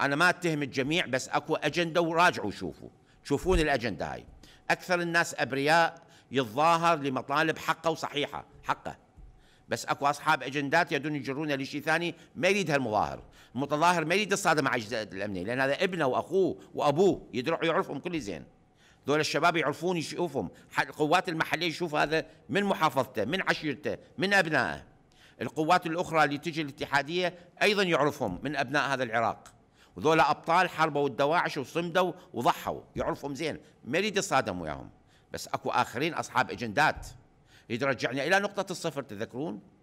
انا ما اتهم الجميع بس اكو اجنده وراجعوا شوفوا شوفون الاجنده هاي اكثر الناس ابرياء يتظاهر لمطالب حقه وصحيحه حقه بس اكو اصحاب اجندات يدون يجرونه لشيء ثاني ما يريد هالمظاهر المتظاهر ما يريد الصادم مع اجزاء الامنيه لان هذا ابنه واخوه وابوه يدرع يعرفهم كل زين دول الشباب يعرفون يشوفهم القوات المحليه يشوف هذا من محافظته من عشيرته من ابنائه القوات الاخرى اللي تجي الاتحاديه ايضا يعرفهم من ابناء هذا العراق وذولا ابطال حاربوا الدواعش وصمدوا وضحوا يعرفهم زين ما يريد يصادم وياهم بس اكو اخرين اصحاب اجندات يرجعنا الى نقطه الصفر تذكرون